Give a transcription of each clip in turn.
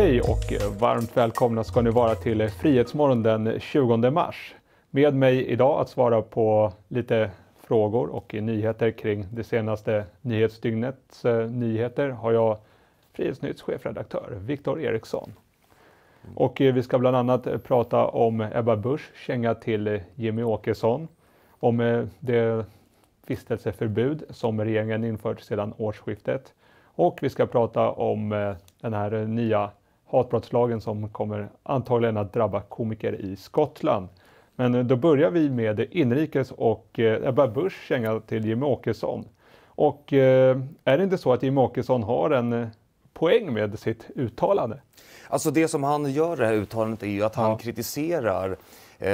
Hej och varmt välkomna ska ni vara till Frihetsmorgon den 20 mars. Med mig idag att svara på lite frågor och nyheter kring det senaste nyhetsdygnets eh, nyheter har jag Frihetsnytts chefredaktör Viktor Eriksson. Och eh, vi ska bland annat prata om Ebba Busch känga till Jimmy Åkesson, om eh, det vistelseförbud som regeringen infört sedan årsskiftet och vi ska prata om den här nya hatbrottslagen som kommer antagligen att drabba komiker i Skottland. Men eh, då börjar vi med inrikes och eh, Ebba Busch känga till Jimmie Åkesson. Och eh, är det inte så att Jimmie Åkesson har en poäng med sitt uttalande? Alltså det som han gör det här uttalandet är ju att han ja. kritiserar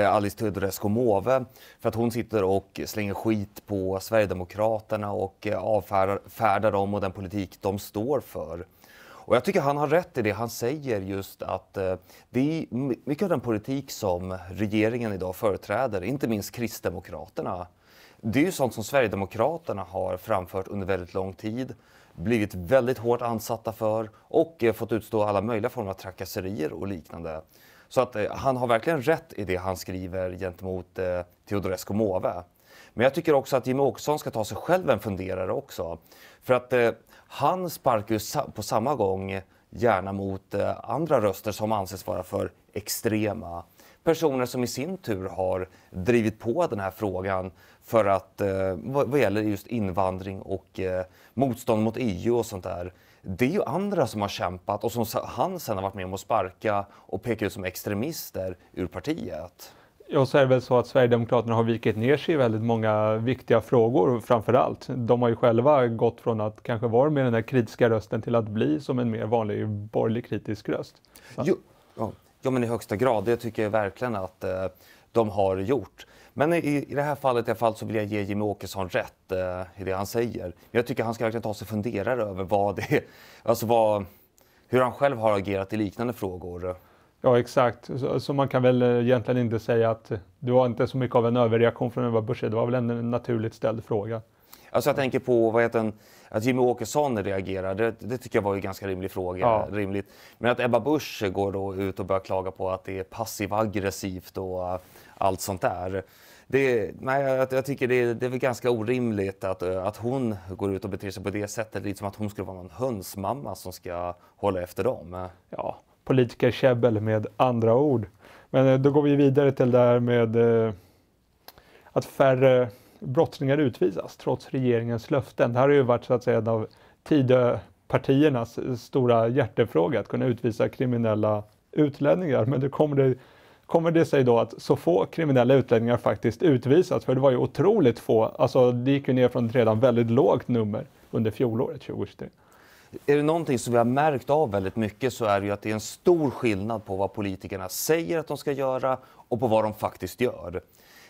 Alice Teodorescu Måwe för att hon sitter och slänger skit på Sverigedemokraterna och avfärdar dem och den politik de står för. Och jag tycker han har rätt i det han säger just att eh, det är mycket av den politik som regeringen idag företräder, inte minst Kristdemokraterna, det är ju sånt som Sverigedemokraterna har framfört under väldigt lång tid, blivit väldigt hårt ansatta för och eh, fått utstå alla möjliga former av trakasserier och liknande. Så att eh, han har verkligen rätt i det han skriver gentemot eh, Teodorescu Måwe. Men jag tycker också att Jimmie Åkesson ska ta sig själv en funderare också. För att eh, han sparkar ju på samma gång gärna mot eh, andra röster som anses vara för extrema. Personer som i sin tur har drivit på den här frågan för att eh, vad, vad gäller just invandring och eh, motstånd mot EU och sånt där. Det är ju andra som har kämpat och som han sen har varit med om att sparka och peka ut som extremister ur partiet. Ja, så är det väl så att Sverigedemokraterna har vikit ner sig i väldigt många viktiga frågor framför allt. De har ju själva gått från att kanske vara med den där kritiska rösten till att bli som en mer vanlig borgerlig kritisk röst. Jo, ja. ja, men i högsta grad. Det tycker jag verkligen att eh, de har gjort. Men i, i det här fallet i alla fall så vill jag ge Jimmie Åkesson rätt eh, i det han säger. Jag tycker han ska verkligen ta sig fundera över vad det är, alltså vad, hur han själv har agerat i liknande frågor. Ja, exakt. Så, så, man kan väl eh, egentligen inte säga att det var inte så mycket av en överreaktion från Ebba Busch. Det var väl en naturligt ställd fråga. Alltså jag tänker på vad heter den, att Jimmy Åkesson reagerade, Det, det, tycker jag var en ganska rimlig fråga. Ja. Rimligt. Men att Ebba Busch går då ut och börjar klaga på att det är passiv-aggressivt och eh, allt sånt där. Det, nej, jag, jag tycker det, det, är väl ganska orimligt att, eh, att hon går ut och beter sig på det sättet. Lite som att hon skulle vara någon hönsmamma som ska hålla efter dem. Ja, politikerkäbbel med andra ord. Men eh, då går vi vidare till det här med eh, att färre brottslingar utvisas trots regeringens löften. Det här har ju varit så att säga en av Tidöpartiernas stora hjärtefråga, att kunna utvisa kriminella utlänningar. Men nu kommer det, kommer det sig då att så få kriminella utlänningar faktiskt utvisas, för det var ju otroligt få. Alltså, det gick ju ner från ett redan väldigt lågt nummer under fjolåret 2023. Är det någonting som vi har märkt av väldigt mycket så är det ju att det är en stor skillnad på vad politikerna säger att de ska göra och på vad de faktiskt gör.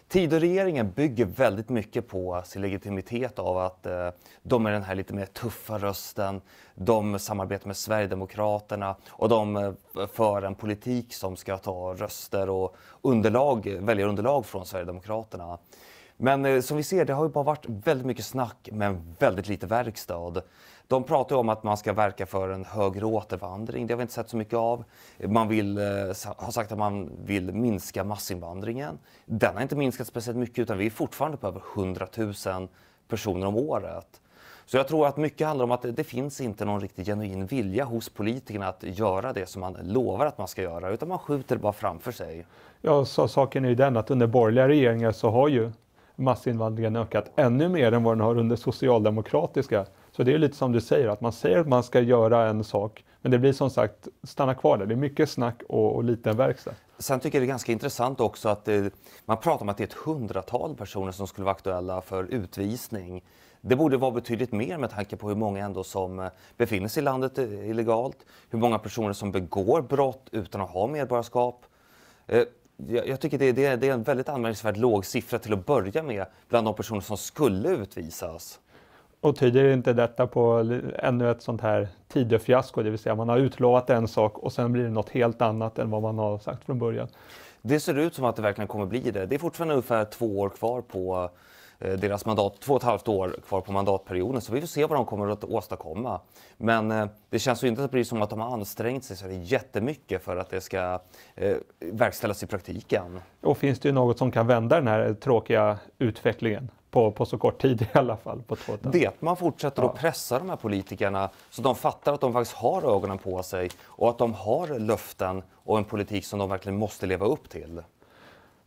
Tidöregeringen bygger väldigt mycket på sin legitimitet av att eh, de är den här lite mer tuffa rösten, de samarbetar med Sverigedemokraterna och de eh, för en politik som ska ta röster och underlag, väljarunderlag från Sverigedemokraterna. Men eh, som vi ser, det har ju bara varit väldigt mycket snack men väldigt lite verkstad. De pratar ju om att man ska verka för en högre återvandring. Det har vi inte sett så mycket av. Man vill, eh, har sagt att man vill minska massinvandringen. Den har inte minskat speciellt mycket utan vi är fortfarande på över 100 000 personer om året. Så jag tror att mycket handlar om att det finns inte någon riktigt genuin vilja hos politikerna att göra det som man lovar att man ska göra, utan man skjuter bara framför sig. Ja, så saken är ju den att under borgerliga regeringar så har ju massinvandringen ökat ännu mer än vad den har under socialdemokratiska. Så det är lite som du säger, att man säger att man ska göra en sak, men det blir som sagt, stanna kvar där. Det är mycket snack och, och liten verkstad. Sen tycker jag det är ganska intressant också att det, eh, man pratar om att det är ett hundratal personer som skulle vara aktuella för utvisning. Det borde vara betydligt mer med tanke på hur många ändå som eh, befinner sig i landet eh, illegalt, hur många personer som begår brott utan att ha medborgarskap jag, tycker det, det, det, är en väldigt anmärkningsvärt låg siffra till att börja med bland de personer som skulle utvisas. Och tyder inte detta på ännu ett sånt här Tidöfiasko, det vill säga man har utlovat en sak och sen blir det något helt annat än vad man har sagt från början? Det ser ut som att det verkligen kommer bli det. Det är fortfarande ungefär två år kvar på Eh, deras mandat, två och ett halvt år kvar på mandatperioden, så vi får se vad de kommer att åstadkomma. Men eh, det känns ju inte som att de har ansträngt sig så det är jättemycket för att det ska eh, verkställas i praktiken. Och finns det ju något som kan vända den här tråkiga utvecklingen? På, på, så kort tid i alla fall. På två det att man fortsätter ja. att pressa de här politikerna så de fattar att de faktiskt har ögonen på sig och att de har löften och en politik som de verkligen måste leva upp till.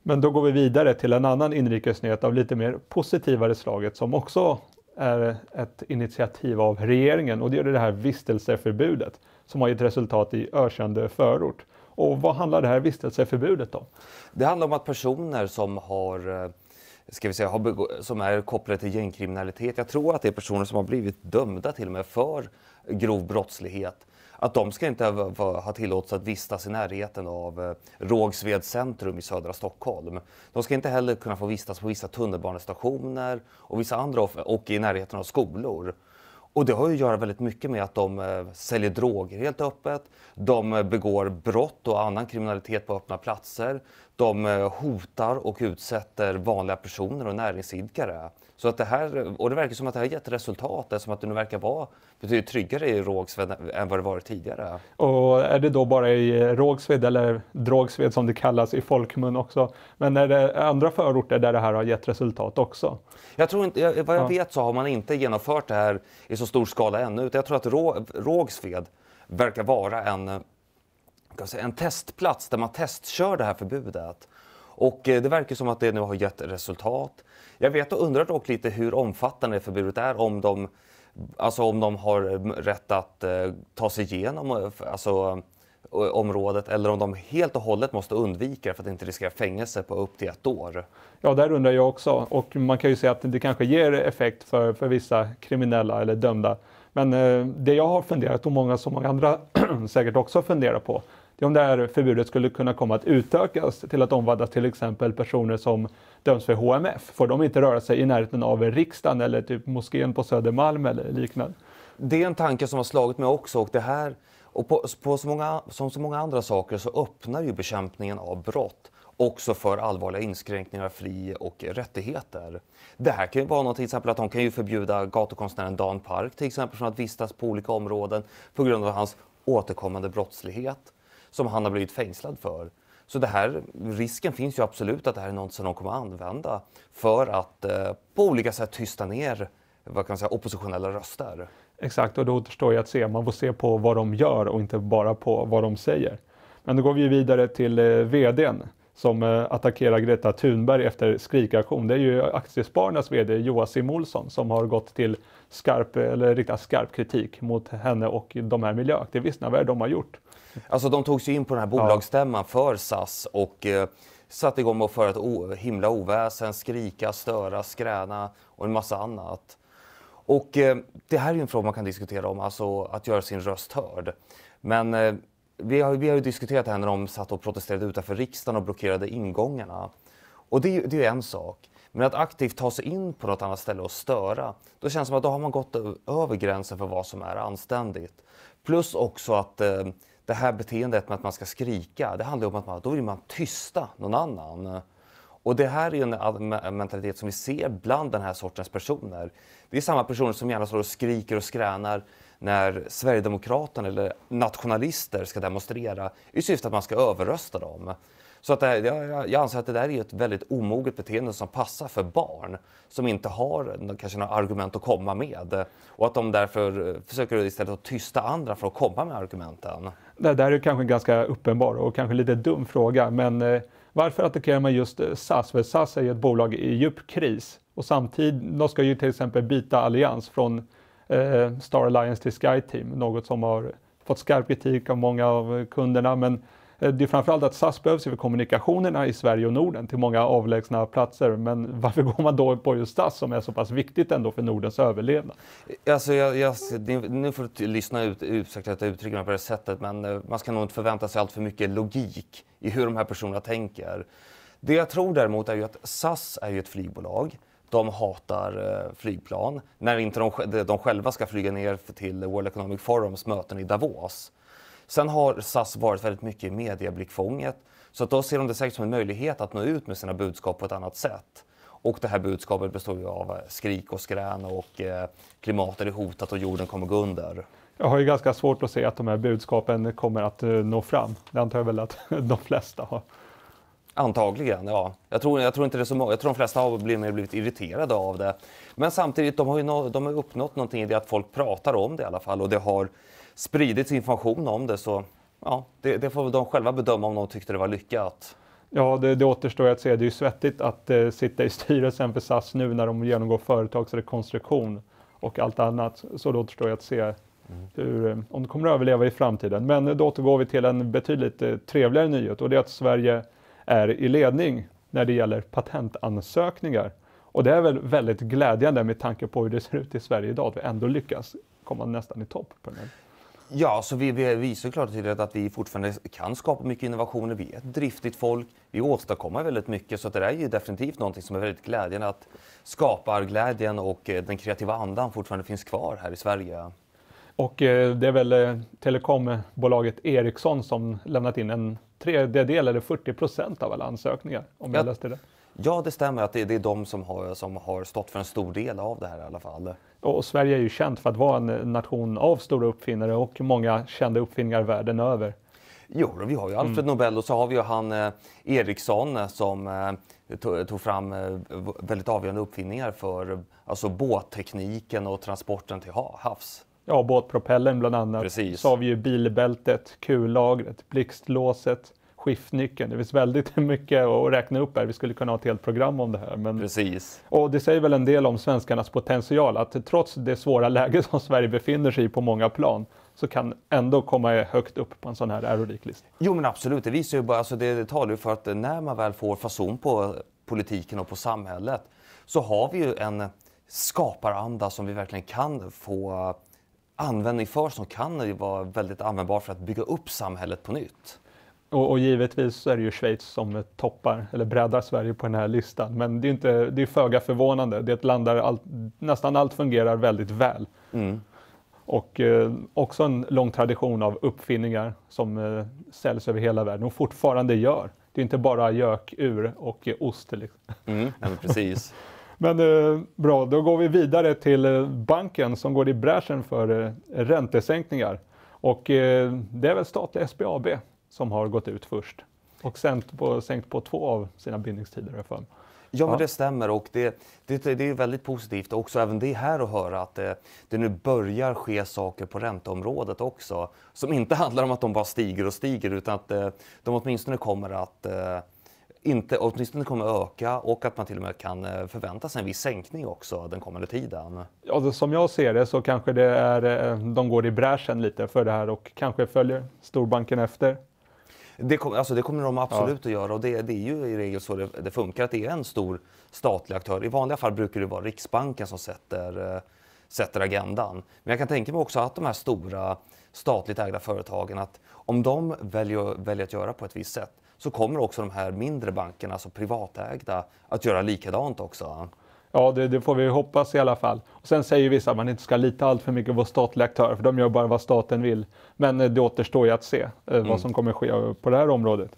Men då går vi vidare till en annan inrikesnyhet av lite mer positivare slaget som också är ett initiativ av regeringen och det är det här vistelseförbudet som har gett resultat i ökände förort. Och vad handlar det här vistelseförbudet om? Det handlar om att personer som har eh, ska vi säga, som är kopplade till gängkriminalitet. Jag tror att det är personer som har blivit dömda till och med för grov brottslighet att de ska inte ha, tillåtelse att vistas i närheten av eh, Rågsved centrum i södra Stockholm. De ska inte heller kunna få vistas på vissa tunnelbanestationer och vissa andra och i närheten av skolor. Och det har ju att göra väldigt mycket med att de eh, säljer droger helt öppet. De eh, begår brott och annan kriminalitet på öppna platser. De eh, hotar och utsätter vanliga personer och näringsidkare. Så att det, här, och det verkar som att det har gett resultat eftersom att det nu verkar vara betydligt tryggare i Rågsved än vad det varit tidigare. Och är det då bara i eh, Rågsved eller Drogsved som det kallas i folkmun också? Men är det andra förorter där det här har gett resultat också? Jag tror inte, vad jag ja. vet så har man inte genomfört det här i så stor skala ännu. Utan jag tror att Rågsved verkar vara en alltså en testplats där man testkör det här förbudet. Och eh, det verkar som att det nu har gett resultat. Jag vet och undrar dock lite hur omfattande förbudet är, om de, alltså om de har eh, rätt att eh, ta sig igenom alltså, området eller om de helt och hållet måste undvika för att inte riskera fängelse på upp till ett år. Ja, där undrar jag också. Och man kan ju säga att det kanske ger effekt för, för vissa kriminella eller dömda. Men det jag har funderat och många som många andra säkert också funderar på, om det här förbudet skulle kunna komma att utökas till att omvandla till exempel personer som döms för HMF. Får de inte röra sig i närheten av riksdagen eller typ moskén på Södermalm eller liknande? Det är en tanke som har slagit mig också och det här och på, på så många, som så många andra saker så öppnar ju bekämpningen av brott också för allvarliga inskränkningar av fri och rättigheter. Det här kan ju vara något till exempel att de kan ju förbjuda gatukonstnären Dan Park till exempel från att vistas på olika områden på grund av hans återkommande brottslighet som han har blivit fängslad för. Så det här, risken finns ju absolut att det här är något som de kommer att använda för att eh, på olika sätt tysta ner vad kan man säga, oppositionella röster. Exakt, och då återstår ju att se. Man får se på vad de gör och inte bara på vad de säger. Men då går vi vidare till eh, vdn som eh, attackerar Greta Thunberg efter skrikaktion. Det är ju Aktiespararnas VD Joakim Olsson som har gått till skarp, eller riktat skarp kritik mot henne och de här miljöaktivisterna. Vad är det de har gjort? Alltså de tog sig in på den här bolagsstämman ja. för SAS och eh, satte igång och föra ett himla oväsen, skrika, störa, skräna och en massa annat. Och eh, det här är ju en fråga man kan diskutera om, alltså att göra sin röst hörd. Men eh, vi har, vi har ju diskuterat det här när de satt och protesterade utanför riksdagen och blockerade ingångarna. Och det, det är ju en sak. Men att aktivt ta sig in på något annat ställe och störa, då känns det som att då har man gått över gränsen för vad som är anständigt. Plus också att eh, det här beteendet med att man ska skrika, det handlar ju om att man, då vill man tysta någon annan. Och det här är ju en mentalitet som vi ser bland den här sortens personer. Det är samma personer som gärna står och skriker och skränar när Sverigedemokraterna eller nationalister ska demonstrera i syfte att man ska överrösta dem. Så att här, eh, jag, jag anser att det där är ett väldigt omoget beteende som passar för barn som inte har kanske några argument att komma med och att de därför eh, försöker istället att tysta andra för att komma med argumenten. Det där är kanske en ganska uppenbar och kanske lite dum fråga, men eh, varför attackerar man just SAS? För SAS är ju ett bolag i djup kris. Och samtidigt, de ska ju till exempel byta allians från eh, Star Alliance till SkyTeam, något som har fått skarp kritik av många av kunderna. Men eh, det är framförallt att SAS behövs för kommunikationerna i Sverige och Norden till många avlägsna platser. Men varför går man då på just SAS som är så pass viktigt ändå för Nordens överlevnad? Eh, alltså jag, jag, nu får du lyssna ut, ursäkta att jag uttrycker mig på det sättet, men eh, man ska nog inte förvänta sig allt för mycket logik i hur de här personerna tänker. Det jag tror däremot är ju att SAS är ju ett flygbolag. De hatar eh, flygplan. När inte de, de själva ska flyga ner till World Economic Forums möten i Davos. Sen har SAS varit väldigt mycket i mediablickfånget, Så att då ser de det säkert som en möjlighet att nå ut med sina budskap på ett annat sätt. Och det här budskapet består ju av eh, skrik och skrän och eh, klimatet är hotat och jorden kommer gå under. Jag har ju ganska svårt att se att de här budskapen kommer att nå fram. Det antar jag väl att de flesta har. Antagligen, ja. Jag tror, jag tror inte det är så många. Jag tror de flesta har blivit, blivit irriterade av det. Men samtidigt, de har ju no, de har uppnått någonting i det att folk pratar om det i alla fall och det har spridits information om det. Så ja, det, det får de själva bedöma om de tyckte det var lyckat. Ja, det, det återstår att se. Det är ju svettigt att eh, sitta i styrelsen för SAS nu när de genomgår företagsrekonstruktion och allt annat. Så det återstår att se hur, eh, om de kommer att överleva i framtiden. Men då återgår vi till en betydligt eh, trevligare nyhet och det är att Sverige är i ledning när det gäller patentansökningar. Och det är väl väldigt glädjande med tanke på hur det ser ut i Sverige idag, att vi ändå lyckas komma nästan i topp. på den Ja, så vi, vi visar klart och tydligt att vi fortfarande kan skapa mycket innovationer. Vi är ett driftigt folk. Vi åstadkommer väldigt mycket. Så det är ju definitivt någonting som är väldigt glädjande. Att skaparglädjen och eh, den kreativa andan fortfarande finns kvar här i Sverige. Och eh, det är väl eh, telekombolaget Ericsson som lämnat in en tredjedel eller 40 procent av alla ansökningar, om jag, jag läste det. Ja, det stämmer att det, det, är de som har, som har stått för en stor del av det här i alla fall. Och Sverige är ju känt för att vara en nation av stora uppfinnare och många kända uppfinningar världen över. Jo, vi har ju Alfred mm. Nobel och så har vi ju han eh, Ericsson eh, som eh, tog, tog fram eh, väldigt avgörande uppfinningar för eh, alltså båttekniken och transporten till havs ja, båtpropellen bland annat. Precis. Så har vi ju bilbältet, kullagret, blixtlåset, skiftnyckeln. Det finns väldigt mycket att räkna upp här. Vi skulle kunna ha ett helt program om det här. Men... Precis. Och det säger väl en del om svenskarnas potential att trots det svåra läge som Sverige befinner sig i på många plan så kan ändå komma högt upp på en sån här aerodiklista. Jo men absolut, det visar ju bara, alltså det talar ju för att när man väl får fason på politiken och på samhället så har vi ju en skaparanda som vi verkligen kan få användning för som kan vara väldigt användbar för att bygga upp samhället på nytt. Och, och, givetvis är det ju Schweiz som toppar, eller breddar Sverige på den här listan. Men det är, inte, det är föga förvånande. Det är ett land där allt, nästan allt fungerar väldigt väl. Mm. Och eh, också en lång tradition av uppfinningar som eh, säljs över hela världen och fortfarande gör. Det är inte bara gökur och ost. Liksom. Mm, precis. Men eh, bra, då går vi vidare till eh, banken som går i bräschen för eh, räntesänkningar. Och eh, det är väl statliga SBAB som har gått ut först och sänkt på, sänkt på två av sina bindningstider. För. Ja, men det stämmer och det, det, det är väldigt positivt också även det här att höra att det, eh, det, nu börjar ske saker på ränteområdet också som inte handlar om att de bara stiger och stiger utan att eh, de åtminstone kommer att inte åtminstone kommer öka och att man till och med kan eh, förvänta sig en viss sänkning också den kommande tiden? Ja, som jag ser det så kanske det är, eh, de går i bräschen lite för det här och kanske följer storbanken efter. Det, kom, alltså det kommer de absolut ja. att göra och det, det, är ju i regel så det, det, funkar att det är en stor statlig aktör. I vanliga fall brukar det vara Riksbanken som sätter, eh, sätter agendan. Men jag kan tänka mig också att de här stora statligt ägda företagen att om de väljer, väljer att göra på ett visst sätt så kommer också de här mindre bankerna, alltså privatägda, att göra likadant också. Ja, det, det, får vi hoppas i alla fall. Och sen säger vissa att man inte ska lita allt för mycket på statliga aktörer, för de gör bara vad staten vill. Men eh, det återstår ju att se eh, mm. vad som kommer ske eh, på det här området.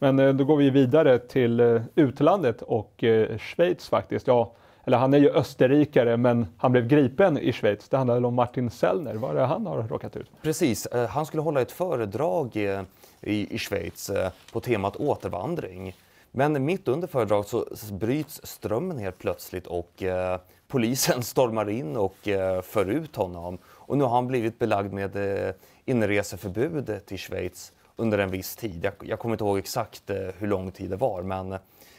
Men då går vi vidare till utlandet och Schweiz faktiskt. Ja, eller han är ju österrikare, men han blev gripen i Schweiz. Det handlar om Martin Sellner, vad är det han har råkat ut Precis, han skulle hålla ett föredrag i, i Schweiz eh, på temat återvandring. Men mitt under föredraget så bryts strömmen helt plötsligt och eh, polisen stormar in och eh, för ut honom. Och nu har han blivit belagd med eh, inreseförbud till Schweiz under en viss tid. Jag, jag kommer inte ihåg exakt eh, hur lång tid det var, men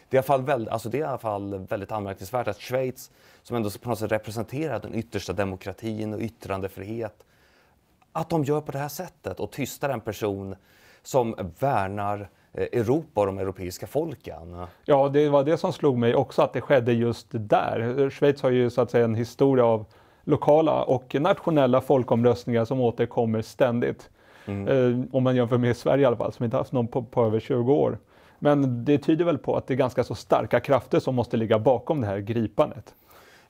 det är, i alla väl, alltså det är i alla fall väldigt anmärkningsvärt att Schweiz, som ändå på något sätt representerar den yttersta demokratin och yttrandefrihet, att de gör på det här sättet och tystar en person som värnar eh, Europa och de europeiska folken. Ja, det var det som slog mig också att det skedde just där. Schweiz har ju så att säga en historia av lokala och nationella folkomröstningar som återkommer ständigt. Mm. Eh, om man jämför med Sverige i alla fall, som inte haft någon på, på, över 20 år. Men det tyder väl på att det är ganska så starka krafter som måste ligga bakom det här gripandet.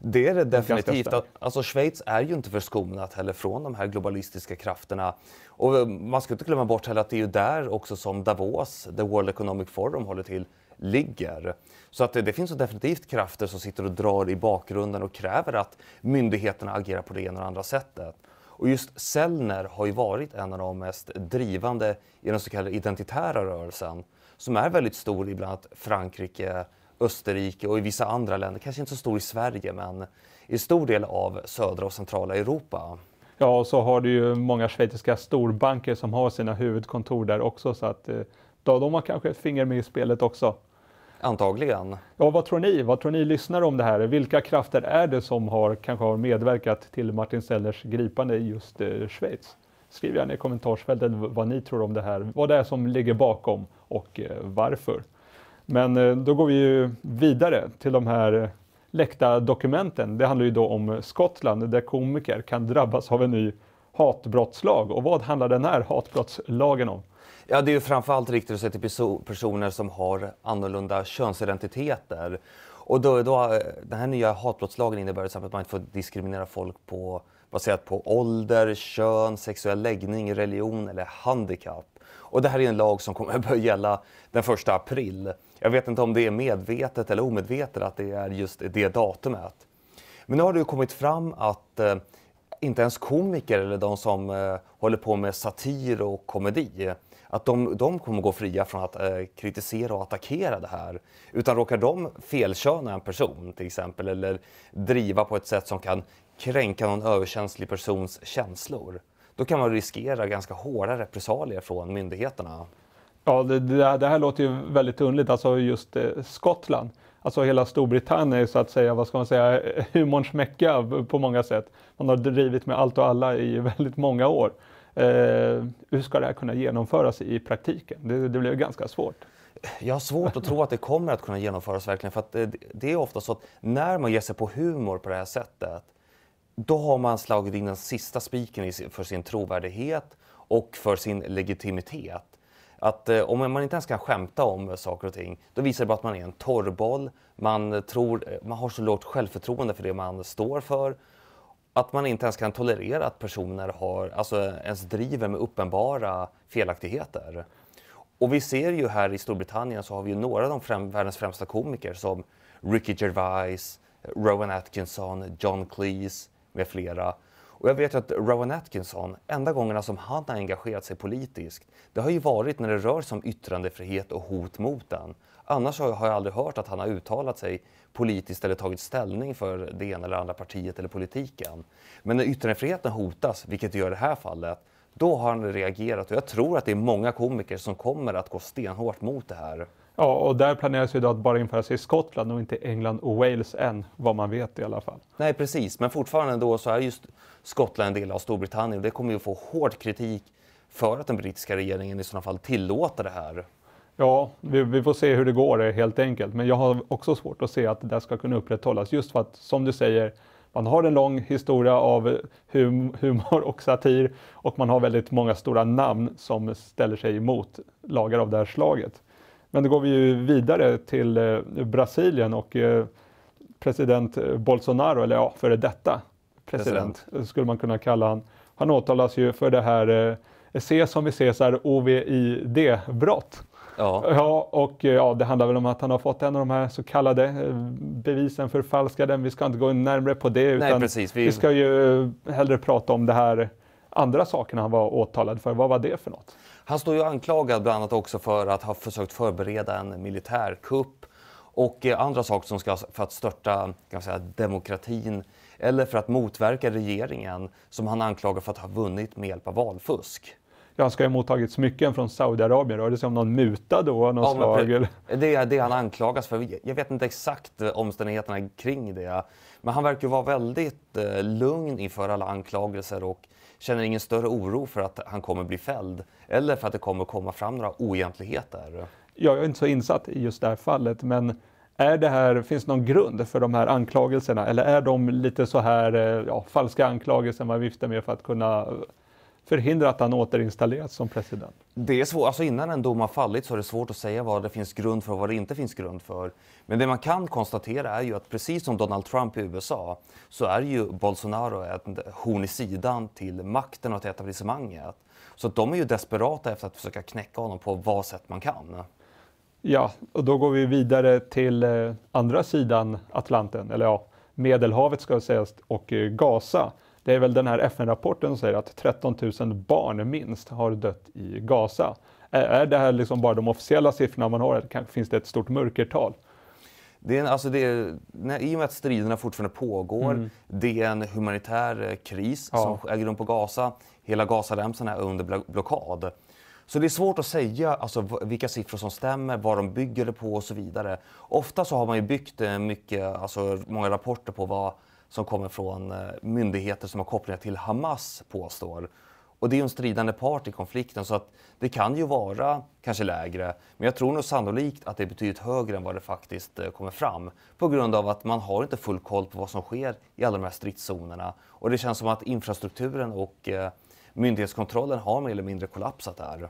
Det är det definitivt. Att, alltså, Schweiz är ju inte förskonat heller från de här globalistiska krafterna. Och eh, man ska inte glömma bort heller att det är ju där också som Davos, The World Economic Forum, håller till ligger. Så att det, det finns definitivt krafter som sitter och drar i bakgrunden och kräver att myndigheterna agerar på det ena och andra sättet. Och just Sellner har ju varit en av de mest drivande i den så kallade identitära rörelsen som är väldigt stor i bland annat Frankrike, Österrike och i vissa andra länder, kanske inte så stor i Sverige men i stor del av södra och centrala Europa. Ja, och så har du ju många schweiziska storbanker som har sina huvudkontor där också så att eh, då, de har kanske ett finger med i spelet också. Antagligen. Ja, vad tror ni? Vad tror ni lyssnar om det här? Vilka krafter är det som har, kanske har medverkat till Martin Sellers gripande i just eh, Schweiz? Skriv gärna i kommentarsfältet vad ni tror om det här, vad det är som ligger bakom och eh, varför. Men eh, då går vi ju vidare till de här läckta dokumenten. Det handlar ju då om Skottland där komiker kan drabbas av en ny hatbrottslag. Och vad handlar den här hatbrottslagen om? Ja, det är ju framförallt riktat sig till personer som har annorlunda könsidentiteter. Och då, då, eh, den här nya hatbrottslagen innebär till exempel att man inte får diskriminera folk på, baserat på ålder, kön, sexuell läggning, religion eller handikapp. Och det här är en lag som kommer att börja gälla den 1 april. Jag vet inte om det är medvetet eller omedvetet att det är just det datumet. Men nu har det ju kommit fram att eh, inte ens komiker eller de som eh, håller på med satir och komedi, att de, de kommer gå fria från att eh, kritisera och attackera det här. Utan råkar de felköna en person till exempel eller driva på ett sätt som kan kränka någon överkänslig persons känslor, då kan man riskera ganska hårda repressalier från myndigheterna. Ja, det, det, här låter ju väldigt underligt, alltså just eh, Skottland. Alltså hela Storbritannien är så att säga, vad ska man säga, humorns mecka på många sätt. Man har drivit med allt och alla i väldigt många år. Eh, hur ska det här kunna genomföras i praktiken? Det, det blir ganska svårt. Jag har svårt att tro att det kommer att kunna genomföras verkligen. För det, eh, det är ofta så att när man ger sig på humor på det här sättet, då har man slagit in den sista spiken för sin trovärdighet och för sin legitimitet. Att eh, om man inte ens kan skämta om saker och ting, då visar det bara att man är en torrboll. Man, tror, eh, man har så lågt självförtroende för det man står för. Att man inte ens kan tolerera att personer har, alltså, ens driver med uppenbara felaktigheter. Och vi ser ju här i Storbritannien så har vi ju några av de främ världens främsta komiker som Ricky Gervais, Rowan Atkinson, John Cleese med flera och jag vet ju att Rowan Atkinson, enda gångerna som han har engagerat sig politiskt, det har ju varit när det rör sig om yttrandefrihet och hot mot den. Annars har jag aldrig hört att han har uttalat sig politiskt eller tagit ställning för det ena eller andra partiet eller politiken. Men när yttrandefriheten hotas, vilket det gör i det här fallet, då har han reagerat och jag tror att det är många komiker som kommer att gå stenhårt mot det här. Ja, och där planeras ju då att bara införa sig i Skottland och inte England och Wales än, vad man vet i alla fall. Nej, precis, men fortfarande då så är just Skottland en del av Storbritannien och det kommer ju få hård kritik för att den brittiska regeringen i sådana fall tillåter det här. Ja, vi, vi, får se hur det går helt enkelt, men jag har också svårt att se att det där ska kunna upprätthållas just för att, som du säger, man har en lång historia av hum humor och satir och man har väldigt många stora namn som ställer sig emot lagar av det här slaget. Men då går vi ju vidare till eh, Brasilien och eh, president eh, Bolsonaro, eller ja, före detta president, president, skulle man kunna kalla han. Han åtalas ju för det här se som vi ses är OVID-brott. Ja. ja, och ja, det handlar väl om att han har fått en av de här så kallade bevisen förfalskade. Vi ska inte gå närmre på det, utan Nej, precis. Vi... vi ska ju hellre prata om det här andra sakerna han var åtalad för. Vad var det för något? Han står ju anklagad bland annat också för att ha försökt förbereda en militärkupp och eh, andra saker som ska för att störta kan säga, demokratin eller för att motverka regeringen som han anklagar för att ha vunnit med hjälp av valfusk han ska ju ha mottagit smycken från Saudiarabien. Rör det sig om någon muta då? Någon ja, slag, det är det han anklagas för. Jag vet inte exakt eh, omständigheterna kring det. Men han verkar vara väldigt eh, lugn inför alla anklagelser och känner ingen större oro för att han kommer bli fälld eller för att det kommer komma fram några oegentligheter. Jag är inte så insatt i just det här fallet, men är det här, finns det någon grund för de här anklagelserna eller är de lite så här eh, ja, falska anklagelser man viftar med för att kunna förhindra att han återinstalleras som president? Det är svårt. Alltså innan en dom har fallit så är det svårt att säga vad det finns grund för och vad det inte finns grund för. Men det man kan konstatera är ju att precis som Donald Trump i USA så är ju Bolsonaro ett horn i sidan till makten och till etablissemanget. Så de är ju desperata efter att försöka knäcka honom på vad sätt man kan. Ja, och då går vi vidare till eh, andra sidan Atlanten, eller ja, Medelhavet ska sägas, och eh, Gaza. Det är väl den här FN-rapporten som säger att 13 000 barn minst har dött i Gaza. Är det här liksom bara de officiella siffrorna man har eller finns det ett stort mörkertal? Det är alltså det är, när, I och med att striderna fortfarande pågår, mm. det är en humanitär eh, kris ja. som äger rum på Gaza. Hela Gazaremsan är under blockad. Så det är svårt att säga alltså, vilka siffror som stämmer, vad de bygger det på och så vidare. Ofta så har man ju byggt eh, mycket, alltså, många rapporter på vad som kommer från eh, myndigheter som har kopplingar till Hamas påstår. Och det är ju en stridande part i konflikten så att det kan ju vara kanske lägre. Men jag tror nog sannolikt att det är betydligt högre än vad det faktiskt eh, kommer fram. På grund av att man har inte full koll på vad som sker i alla de här stridszonerna. Och det känns som att infrastrukturen och eh, myndighetskontrollen har mer eller mindre kollapsat där.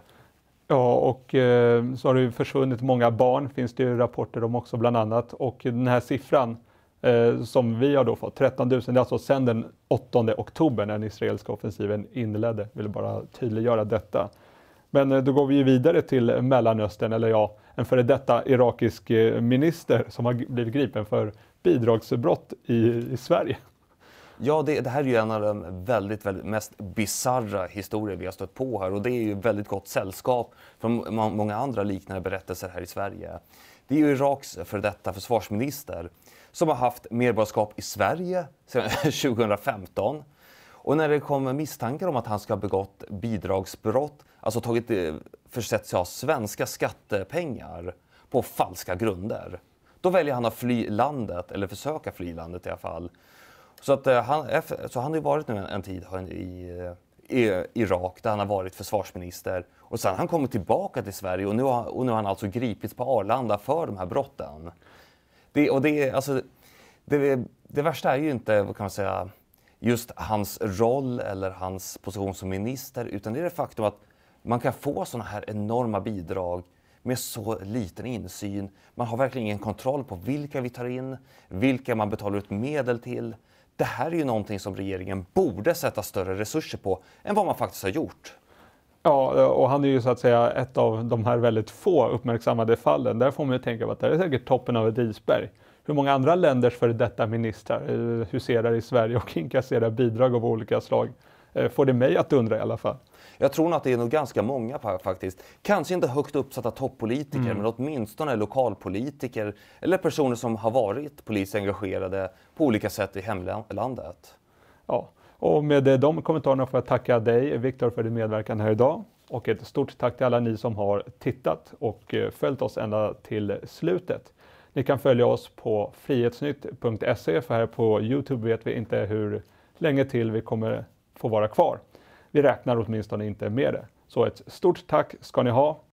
Ja, och eh, så har det ju försvunnit många barn, finns det ju rapporter om också bland annat. Och den här siffran eh, som vi har då fått. 13 000, det är alltså sedan den 8 oktober när den israeliska offensiven inledde. Jag vill bara tydliggöra detta. Men eh, då går vi ju vidare till Mellanöstern, eller ja, en före detta irakisk eh, minister som har blivit gripen för bidragsbrott i, i Sverige. Ja, det, det, här är ju en av de väldigt, väldigt mest bisarra historier vi har stött på här och det är ju väldigt gott sällskap från många andra liknande berättelser här i Sverige. Det är ju Iraks före detta försvarsminister som har haft medborgarskap i Sverige sedan 2015. Och när det kommer misstankar om att han ska ha begått bidragsbrott, alltså tagit, eh, försett sig av svenska skattepengar på falska grunder, då väljer han att fly landet, eller försöka fly landet i alla fall. Så, att eh, han, så han har ju varit nu en, en tid i, eh, i, Irak där han har varit försvarsminister och sen har han kommit tillbaka till Sverige och nu har, och nu har han alltså gripits på Arlanda för de här brotten. Det, och det, alltså, det, det värsta är ju inte, vad kan man säga, just hans roll eller hans position som minister, utan det är det faktum att man kan få sådana här enorma bidrag med så liten insyn. Man har verkligen ingen kontroll på vilka vi tar in, vilka man betalar ut medel till. Det här är ju någonting som regeringen borde sätta större resurser på än vad man faktiskt har gjort. Ja, eh, och han är ju så att säga ett av de här väldigt få uppmärksammade fallen. Där får man ju tänka på att det här är säkert toppen av ett isberg. Hur många andra länders före detta ministrar eh, huserar i Sverige och inkasserar bidrag av olika slag? Eh, får det mig att undra i alla fall. Jag tror nog att det är nog ganska många faktiskt. Kanske inte högt uppsatta toppolitiker, mm. men åtminstone lokalpolitiker eller personer som har varit polisengagerade på olika sätt i hemlandet. Ja, och med de kommentarerna får jag tacka dig Viktor för din medverkan här idag. Och ett stort tack till alla ni som har tittat och eh, följt oss ända till slutet. Ni kan följa oss på frihetsnytt.se för här på Youtube vet vi inte hur länge till vi kommer få vara kvar. Vi räknar åtminstone inte med det. Så ett stort tack ska ni ha